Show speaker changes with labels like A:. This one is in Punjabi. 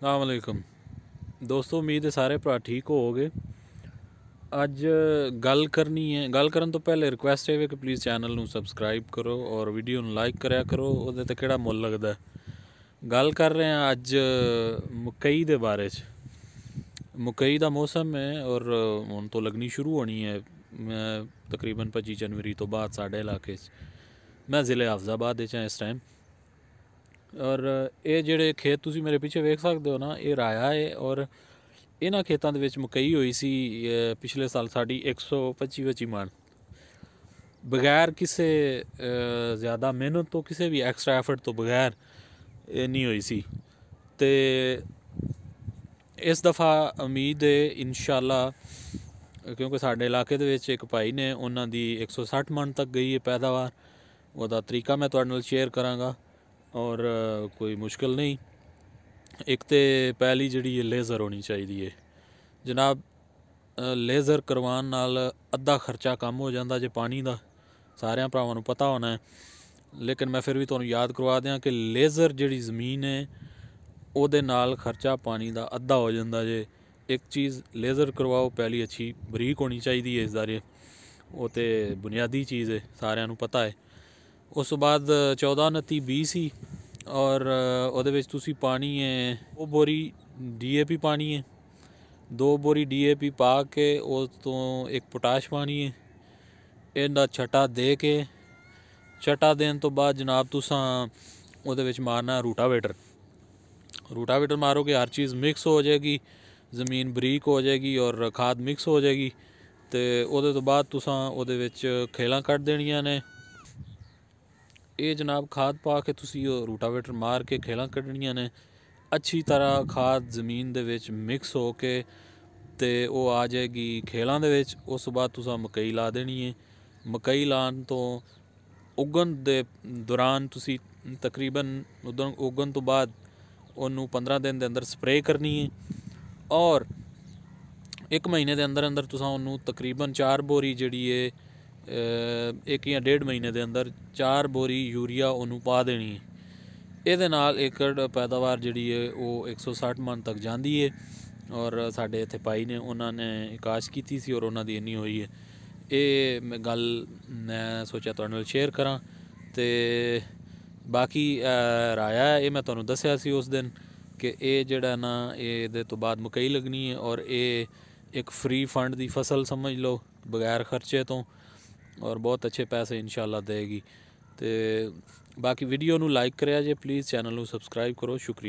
A: ਸਲਾਮ ਅਲੈਕਮ ਦੋਸਤੋ ਉਮੀਦ ਹੈ ਸਾਰੇ ਭਰਾ ਠੀਕ ਹੋਵੋਗੇ ਅੱਜ ਗੱਲ ਕਰਨੀ ਹੈ ਗੱਲ ਕਰਨ ਤੋਂ ਪਹਿਲੇ ਰਿਕੁਐਸਟ ਹੈ ਕਿ ਪਲੀਜ਼ ਚੈਨਲ ਨੂੰ ਸਬਸਕ੍ਰਾਈਬ ਕਰੋ ਔਰ ਵੀਡੀਓ ਨੂੰ ਲਾਈਕ ਕਰਿਆ ਕਰੋ ਉਹਦੇ ਤੇ ਕਿਹੜਾ ਮੁੱਲ ਲੱਗਦਾ ਗੱਲ ਕਰ ਰਹੇ ਹਾਂ ਅੱਜ ਮਕਈ ਦੇ ਬਾਰੇ 'ਚ ਮਕਈ ਦਾ ਮੌਸਮ ਹੈ ਔਰ ਹੁਣ ਤੋਂ ਲੱਗਣੀ ਸ਼ੁਰੂ ਹੋਣੀ ਹੈ ਤਕਰੀਬਨ 25 ਜਨਵਰੀ ਤੋਂ ਬਾਅਦ ਸਾਡੇ ਇਲਾਕੇ 'ਚ ਮੈਂ ਜ਼ਿਲ੍ਹੇ ਹਫਜ਼ਾਬਾਦ ਦੇ ਚ ਇਸ ਟਾਈਮ ਔਰ ਇਹ ਜਿਹੜੇ ਖੇਤ ਤੁਸੀਂ ਮੇਰੇ ਪਿੱਛੇ ਵੇਖ ਸਕਦੇ ਹੋ ਨਾ ਇਹ ਰਾਇਆ ਹੈ ਔਰ ਇਹਨਾਂ ਖੇਤਾਂ ਦੇ ਵਿੱਚ ਮਕਈ ਹੋਈ ਸੀ ਪਿਛਲੇ ਸਾਲ ਸਾਡੀ 125 ਹੀ ਮਣ ਬਗੈਰ ਕਿਸੇ ਜ਼ਿਆਦਾ ਮਿਹਨਤ ਤੋਂ ਕਿਸੇ ਵੀ ਐਕਸਟਰਾ ਐਫਰਟ ਤੋਂ ਬਗੈਰ ਇਹ ਨਹੀਂ ਹੋਈ ਸੀ ਤੇ ਇਸ ਦਫਾ ਉਮੀਦ ਹੈ ਇਨਸ਼ਾਅੱਲਾ ਕਿਉਂਕਿ ਸਾਡੇ ਇਲਾਕੇ ਦੇ ਵਿੱਚ ਇੱਕ ਭਾਈ ਨੇ ਉਹਨਾਂ ਦੀ 160 ਮਣ ਤੱਕ ਗਈ ਹੈ ਪੈਦਾਵਾਰ ਉਹਦਾ ਤਰੀਕਾ ਮੈਂ ਤੁਹਾਡੇ ਨਾਲ ਸ਼ੇਅਰ ਕਰਾਂਗਾ ਔਰ ਕੋਈ ਮੁਸ਼ਕਲ ਨਹੀਂ ਇੱਕ ਤੇ ਪਹਿਲੀ ਜਿਹੜੀ ਇਹ ਲੇਜ਼ਰ ਹੋਣੀ ਚਾਹੀਦੀ ਹੈ ਜਨਾਬ ਲੇਜ਼ਰ ਕਰਵਾਉਣ ਨਾਲ ਅੱਧਾ ਖਰਚਾ ਕੰਮ ਹੋ ਜਾਂਦਾ ਜੇ ਪਾਣੀ ਦਾ ਸਾਰਿਆਂ ਭਰਾਵਾਂ ਨੂੰ ਪਤਾ ਹੋਣਾ ਹੈ ਲੇਕਿਨ ਮੈਂ ਫਿਰ ਵੀ ਤੁਹਾਨੂੰ ਯਾਦ ਕਰਵਾ ਦਿਆਂ ਕਿ ਲੇਜ਼ਰ ਜਿਹੜੀ ਜ਼ਮੀਨ ਹੈ ਉਹਦੇ ਨਾਲ ਖਰਚਾ ਪਾਣੀ ਦਾ ਅੱਧਾ ਹੋ ਜਾਂਦਾ ਜੇ ਇੱਕ ਚੀਜ਼ ਲੇਜ਼ਰ ਕਰਵਾਓ ਪਹਿਲੀ ਅੱਛੀ ਬਰੀਕ ਹੋਣੀ ਚਾਹੀਦੀ ਹੈ ਇਸ ਦਾਰੇ ਉਹ ਤੇ ਬੁਨਿਆਦੀ ਚੀਜ਼ ਹੈ ਸਾਰਿਆਂ ਨੂੰ ਪਤਾ ਹੈ ਉਸ ਤੋਂ ਬਾਅਦ 14 29 20 ਸੀ ਔਰ ਉਹਦੇ ਵਿੱਚ ਤੁਸੀਂ ਪਾਣੀ ਹੈ ਉਹ ਬੋਰੀ ਡੀਏਪੀ ਪਾਣੀ ਹੈ ਦੋ ਬੋਰੀ ਡੀਏਪੀ ਪਾ ਕੇ ਉਸ ਤੋਂ ਇੱਕ ਪੋਟਾਸ਼ ਪਾਣੀ ਹੈ ਇਹਦਾ ਛਟਾ ਦੇ ਕੇ ਛਟਾ ਦੇਣ ਤੋਂ ਬਾਅਦ ਜਨਾਬ ਤੁਸੀਂ ਉਹਦੇ ਵਿੱਚ ਮਾਰਨਾ ਰੂਟਾਵੇਟਰ ਰੂਟਾਵੇਟਰ ਮਾਰੋਗੇ ਹਰ ਚੀਜ਼ ਮਿਕਸ ਹੋ ਜਾਏਗੀ ਜ਼ਮੀਨ ਬਰੀਕ ਹੋ ਜਾਏਗੀ ਔਰ ਖਾਦ ਮਿਕਸ ਹੋ ਜਾਏਗੀ ਤੇ ਉਹਦੇ ਤੋਂ ਬਾਅਦ ਤੁਸੀਂ ਉਹਦੇ ਵਿੱਚ ਖੇਲਾਂ ਕੱਢ ਦੇਣੀਆਂ ਨੇ ਇਹ ਜਨਾਬ ਖਾਦ ਪਾ ਕੇ ਤੁਸੀਂ ਉਹ ਰੂਟਾਵੇਟਰ ਮਾਰ ਕੇ ਖੇਲਾਂ ਕੱਢਣੀਆਂ ਨੇ ਅੱਛੀ ਤਰ੍ਹਾਂ ਖਾਦ ਜ਼ਮੀਨ ਦੇ ਵਿੱਚ ਮਿਕਸ ਹੋ ਕੇ ਤੇ ਉਹ ਆ ਜਾਏਗੀ ਖੇਲਾਂ ਦੇ ਵਿੱਚ ਉਸ ਬਾਅਦ ਤੁਸੀਂ ਮਕਈ ਲਾ ਦੇਣੀ ਹੈ ਮਕਈ ਲਾਣ ਤੋਂ ਉਗਣ ਦੇ ਦੌਰਾਨ ਤੁਸੀਂ ਤਕਰੀਬਨ ਉਦੋਂ ਉਗਣ ਤੋਂ ਬਾਅਦ ਉਹਨੂੰ 15 ਦਿਨ ਦੇ ਅੰਦਰ ਸਪਰੇਅ ਕਰਨੀ ਹੈ ਔਰ 1 ਮਹੀਨੇ ਦੇ ਅੰਦਰ ਅੰਦਰ ਤੁਸੀਂ ਉਹਨੂੰ ਤਕਰੀਬਨ 4 ਬੋਰੀ ਜਿਹੜੀ ਹੈ ਇੱਕ ਜਾਂ ਡੇਢ ਮਹੀਨੇ ਦੇ ਅੰਦਰ ਚਾਰ ਬੋਰੀ ਯੂਰੀਆ ਉਹਨੂੰ ਪਾ ਦੇਣੀ ਹੈ ਇਹਦੇ ਨਾਲ ਏਕੜ ਪੈਦਾਵਾਰ ਜਿਹੜੀ ਹੈ ਉਹ 160 ਮਨ ਤੱਕ ਜਾਂਦੀ ਹੈ ਔਰ ਸਾਡੇ ਇੱਥੇ ਪਾਈ ਨੇ ਉਹਨਾਂ ਨੇ ਇਕਾਸ਼ ਕੀਤੀ ਸੀ ਔਰ ਉਹਨਾਂ ਦੀ ਇੰਨੀ ਹੋਈ ਹੈ ਇਹ ਮੈਂ ਗੱਲ ਮੈਂ ਸੋਚਿਆ ਤੁਹਾਡੇ ਨਾਲ ਸ਼ੇਅਰ ਕਰਾਂ ਤੇ ਬਾਕੀ ਰਾਇਆ ਇਹ ਮੈਂ ਤੁਹਾਨੂੰ ਦੱਸਿਆ ਸੀ ਉਸ ਦਿਨ ਕਿ ਇਹ ਜਿਹੜਾ ਨਾ ਇਹਦੇ ਤੋਂ ਬਾਅਦ ਮਕਈ ਲੱਗਣੀ ਹੈ ਔਰ ਇਹ ਇੱਕ ਫ੍ਰੀ ਫੰਡ ਦੀ ਫਸਲ ਸਮਝ ਲਓ ਬਗੈਰ ਖਰਚੇ ਤੋਂ ਔਰ ਬਹੁਤ ਅੱਛੇ ਪੈਸੇ ਇਨਸ਼ਾਅੱਲਾ ਦੇਗੀ ਤੇ ਬਾਕੀ ਵੀਡੀਓ ਨੂੰ ਲਾਈਕ ਕਰਿਆ ਜੇ ਪਲੀਜ਼ ਚੈਨਲ ਨੂੰ ਸਬਸਕ੍ਰਾਈਬ ਕਰੋ ਸ਼ੁਕਰੀਆ